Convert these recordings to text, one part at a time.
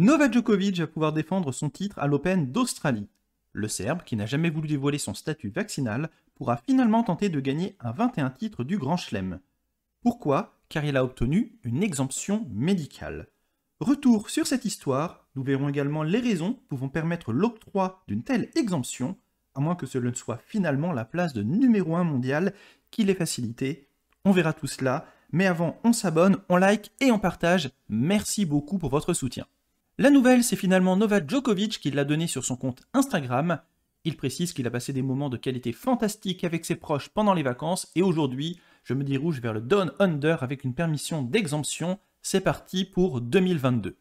Novak Djokovic va pouvoir défendre son titre à l'Open d'Australie. Le Serbe, qui n'a jamais voulu dévoiler son statut vaccinal, pourra finalement tenter de gagner un 21 titre du Grand Chelem. Pourquoi Car il a obtenu une exemption médicale. Retour sur cette histoire, nous verrons également les raisons pouvant permettre l'octroi d'une telle exemption, à moins que ce ne soit finalement la place de numéro 1 mondial qui l'ait facilité. On verra tout cela, mais avant on s'abonne, on like et on partage. Merci beaucoup pour votre soutien. La nouvelle, c'est finalement Novak Djokovic qui l'a donnée sur son compte Instagram. Il précise qu'il a passé des moments de qualité fantastique avec ses proches pendant les vacances et aujourd'hui, je me dirige vers le Down Under avec une permission d'exemption. C'est parti pour 2022.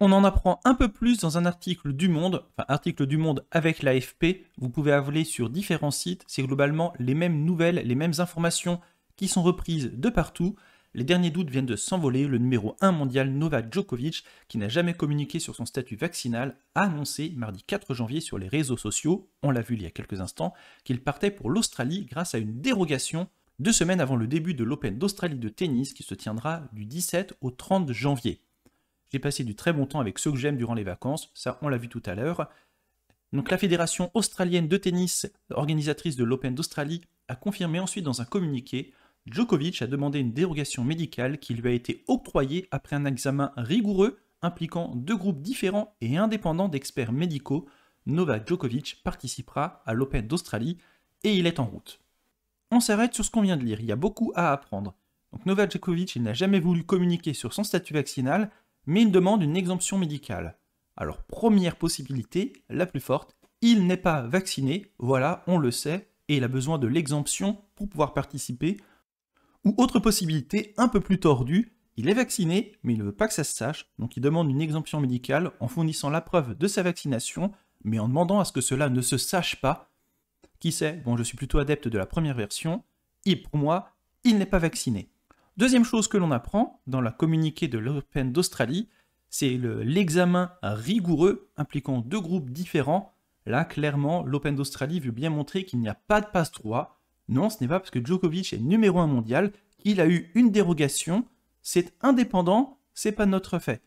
On en apprend un peu plus dans un article du Monde, enfin article du Monde avec l'AFP. Vous pouvez avaler sur différents sites, c'est globalement les mêmes nouvelles, les mêmes informations qui sont reprises de partout. Les derniers doutes viennent de s'envoler, le numéro 1 mondial Novak Djokovic, qui n'a jamais communiqué sur son statut vaccinal, a annoncé mardi 4 janvier sur les réseaux sociaux, on l'a vu il y a quelques instants, qu'il partait pour l'Australie grâce à une dérogation deux semaines avant le début de l'Open d'Australie de tennis qui se tiendra du 17 au 30 janvier. J'ai passé du très bon temps avec ceux que j'aime durant les vacances, ça on l'a vu tout à l'heure. Donc la Fédération australienne de tennis, organisatrice de l'Open d'Australie, a confirmé ensuite dans un communiqué Djokovic a demandé une dérogation médicale qui lui a été octroyée après un examen rigoureux impliquant deux groupes différents et indépendants d'experts médicaux. Novak Djokovic participera à l'Open d'Australie et il est en route. On s'arrête sur ce qu'on vient de lire, il y a beaucoup à apprendre. Donc Novak Djokovic, n'a jamais voulu communiquer sur son statut vaccinal, mais il demande une exemption médicale. Alors première possibilité, la plus forte, il n'est pas vacciné, voilà, on le sait, et il a besoin de l'exemption pour pouvoir participer ou autre possibilité un peu plus tordue, il est vacciné, mais il ne veut pas que ça se sache, donc il demande une exemption médicale en fournissant la preuve de sa vaccination, mais en demandant à ce que cela ne se sache pas. Qui sait Bon, je suis plutôt adepte de la première version, et pour moi, il n'est pas vacciné. Deuxième chose que l'on apprend dans la communiqué de l'Open d'Australie, c'est l'examen rigoureux impliquant deux groupes différents. Là, clairement, l'Open d'Australie veut bien montrer qu'il n'y a pas de passe trois non, ce n'est pas parce que Djokovic est numéro 1 mondial qu'il a eu une dérogation. C'est indépendant, c'est pas notre fait.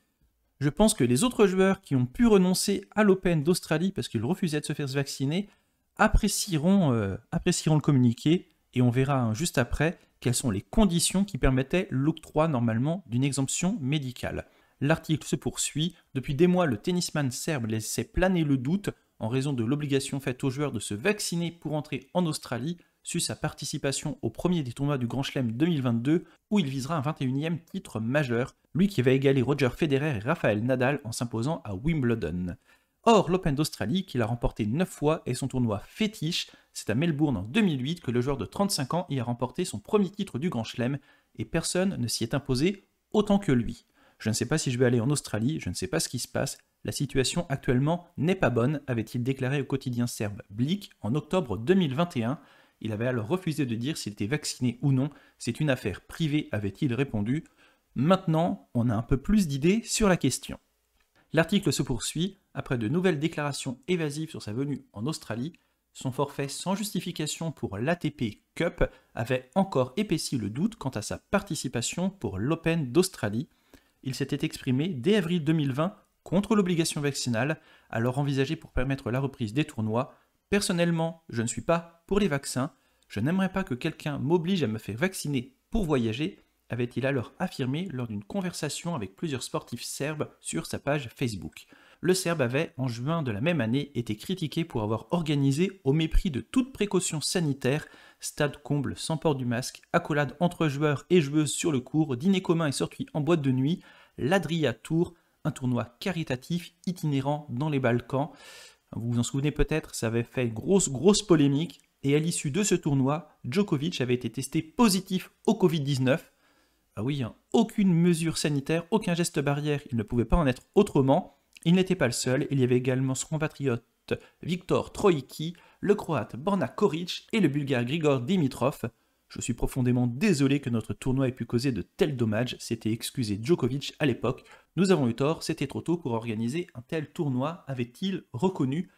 Je pense que les autres joueurs qui ont pu renoncer à l'Open d'Australie parce qu'ils refusaient de se faire vacciner apprécieront, euh, le communiqué et on verra hein, juste après quelles sont les conditions qui permettaient l'octroi normalement d'une exemption médicale. L'article se poursuit. Depuis des mois, le tennisman serbe laissait planer le doute en raison de l'obligation faite aux joueurs de se vacciner pour entrer en Australie sur sa participation au premier des tournois du Grand Chelem 2022 où il visera un 21e titre majeur, lui qui va égaler Roger Federer et Rafael Nadal en s'imposant à Wimbledon. Or, l'Open d'Australie, qu'il a remporté 9 fois, est son tournoi fétiche, c'est à Melbourne en 2008 que le joueur de 35 ans y a remporté son premier titre du Grand Chelem, et personne ne s'y est imposé autant que lui. Je ne sais pas si je vais aller en Australie, je ne sais pas ce qui se passe, la situation actuellement n'est pas bonne, avait-il déclaré au quotidien serbe Blik en octobre 2021, il avait alors refusé de dire s'il était vacciné ou non. C'est une affaire privée, avait-il répondu. Maintenant, on a un peu plus d'idées sur la question. L'article se poursuit après de nouvelles déclarations évasives sur sa venue en Australie. Son forfait sans justification pour l'ATP Cup avait encore épaissi le doute quant à sa participation pour l'Open d'Australie. Il s'était exprimé dès avril 2020 contre l'obligation vaccinale, alors envisagée pour permettre la reprise des tournois. Personnellement, je ne suis pas pour les vaccins. Je n'aimerais pas que quelqu'un m'oblige à me faire vacciner pour voyager, avait-il alors affirmé lors d'une conversation avec plusieurs sportifs serbes sur sa page Facebook. Le Serbe avait, en juin de la même année, été critiqué pour avoir organisé, au mépris de toute précaution sanitaire, stade comble sans port du masque, accolade entre joueurs et joueuses sur le cours, dîner commun et sorti en boîte de nuit, l'Adria Tour, un tournoi caritatif itinérant dans les Balkans. Vous vous en souvenez peut-être, ça avait fait grosse, grosse polémique. Et à l'issue de ce tournoi, Djokovic avait été testé positif au Covid-19. Ah oui, hein, aucune mesure sanitaire, aucun geste barrière, il ne pouvait pas en être autrement. Il n'était pas le seul, il y avait également son compatriote Viktor Troïki, le Croate Borna Koric et le Bulgare Grigor Dimitrov. Je suis profondément désolé que notre tournoi ait pu causer de tels dommages, s'était excusé Djokovic à l'époque. Nous avons eu tort, c'était trop tôt pour organiser un tel tournoi, avait-il reconnu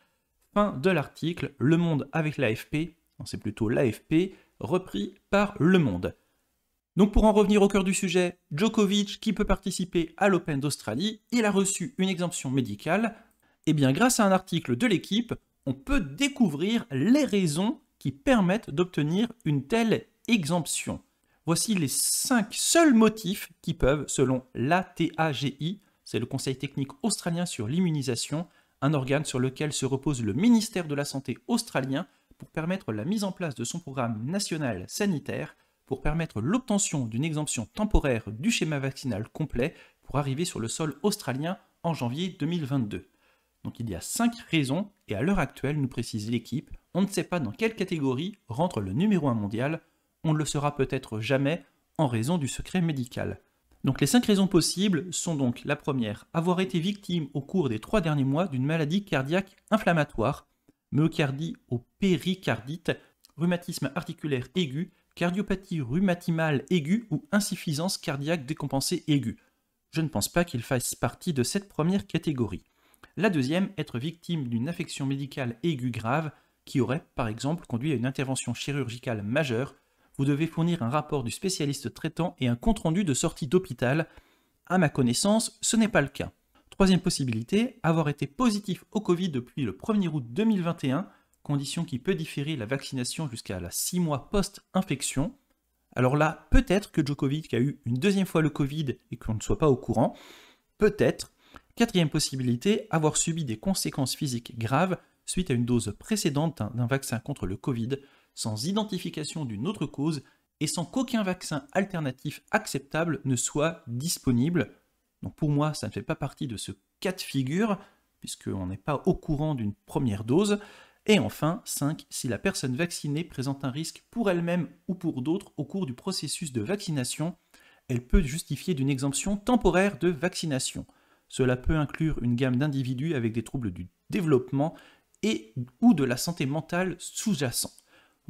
de l'article, Le Monde avec l'AFP, c'est plutôt l'AFP, repris par Le Monde. Donc pour en revenir au cœur du sujet, Djokovic, qui peut participer à l'Open d'Australie, il a reçu une exemption médicale, et eh bien grâce à un article de l'équipe, on peut découvrir les raisons qui permettent d'obtenir une telle exemption. Voici les 5 seuls motifs qui peuvent, selon l'ATAGI, c'est le Conseil technique australien sur l'immunisation, un organe sur lequel se repose le ministère de la Santé australien pour permettre la mise en place de son programme national sanitaire, pour permettre l'obtention d'une exemption temporaire du schéma vaccinal complet pour arriver sur le sol australien en janvier 2022. Donc il y a cinq raisons, et à l'heure actuelle, nous précise l'équipe, on ne sait pas dans quelle catégorie rentre le numéro 1 mondial, on ne le saura peut-être jamais en raison du secret médical. Donc les cinq raisons possibles sont donc la première, avoir été victime au cours des trois derniers mois d'une maladie cardiaque inflammatoire, myocardie ou péricardite, rhumatisme articulaire aigu, cardiopathie rhumatimale aiguë ou insuffisance cardiaque décompensée aiguë. Je ne pense pas qu'il fasse partie de cette première catégorie. La deuxième, être victime d'une affection médicale aiguë grave qui aurait par exemple conduit à une intervention chirurgicale majeure vous devez fournir un rapport du spécialiste traitant et un compte-rendu de sortie d'hôpital. À ma connaissance, ce n'est pas le cas. Troisième possibilité, avoir été positif au Covid depuis le 1er août 2021, condition qui peut différer la vaccination jusqu'à la 6 mois post-infection. Alors là, peut-être que Djokovic a eu une deuxième fois le Covid et qu'on ne soit pas au courant. Peut-être. Quatrième possibilité, avoir subi des conséquences physiques graves suite à une dose précédente d'un vaccin contre le Covid, sans identification d'une autre cause et sans qu'aucun vaccin alternatif acceptable ne soit disponible. Donc pour moi, ça ne fait pas partie de ce cas de figure, puisqu'on n'est pas au courant d'une première dose. Et enfin, 5. Si la personne vaccinée présente un risque pour elle-même ou pour d'autres au cours du processus de vaccination, elle peut justifier d'une exemption temporaire de vaccination. Cela peut inclure une gamme d'individus avec des troubles du développement et ou de la santé mentale sous-jacents.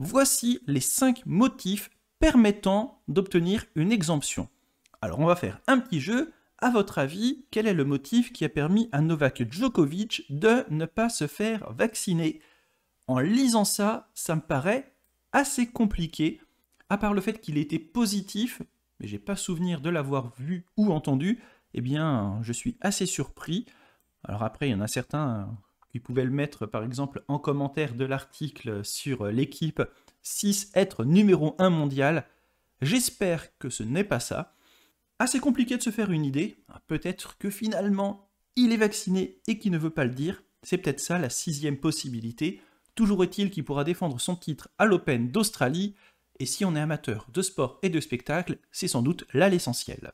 Voici les cinq motifs permettant d'obtenir une exemption. Alors on va faire un petit jeu. À votre avis, quel est le motif qui a permis à Novak Djokovic de ne pas se faire vacciner En lisant ça, ça me paraît assez compliqué, à part le fait qu'il était positif, mais j'ai pas souvenir de l'avoir vu ou entendu, eh bien je suis assez surpris. Alors après, il y en a certains pouvait pouvait le mettre par exemple en commentaire de l'article sur l'équipe 6 être numéro 1 mondial. J'espère que ce n'est pas ça. Assez compliqué de se faire une idée. Peut-être que finalement il est vacciné et qu'il ne veut pas le dire. C'est peut-être ça la sixième possibilité. Toujours est-il qu'il pourra défendre son titre à l'Open d'Australie. Et si on est amateur de sport et de spectacle, c'est sans doute là l'essentiel.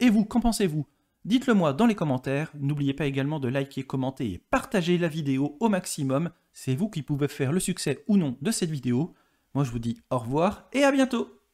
Et vous, qu'en pensez-vous Dites-le moi dans les commentaires, n'oubliez pas également de liker, commenter et partager la vidéo au maximum, c'est vous qui pouvez faire le succès ou non de cette vidéo. Moi je vous dis au revoir et à bientôt